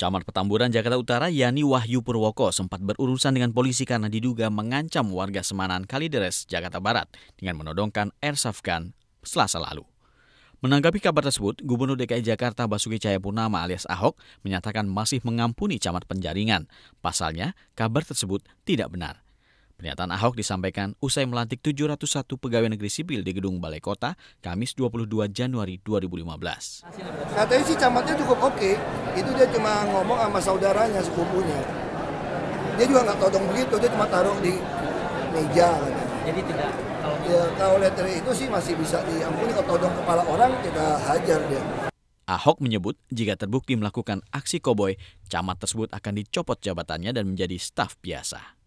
Camat Petamburan Jakarta Utara Yani Wahyu Purwoko sempat berurusan dengan polisi karena diduga mengancam warga Semanan Kalideres, Jakarta Barat dengan menodongkan airsoft gun selasa lalu. Menanggapi kabar tersebut, Gubernur DKI Jakarta Basuki Cahayapurnama alias Ahok menyatakan masih mengampuni camat penjaringan. Pasalnya, kabar tersebut tidak benar. Pernyataan Ahok disampaikan usai melantik 701 pegawai negeri sipil di gedung Balai Kota, Kamis 22 Januari 2015. Katanya sih camatnya cukup oke, itu dia cuma ngomong sama saudaranya sepupunya dia juga nggak todong begitu dia cuma taruh di meja kan. jadi tidak kalau ya kalau lihat dari itu sih masih bisa diampuni kalau todong kepala orang kita hajar dia Ahok menyebut jika terbukti melakukan aksi koboi, camat tersebut akan dicopot jabatannya dan menjadi staf biasa.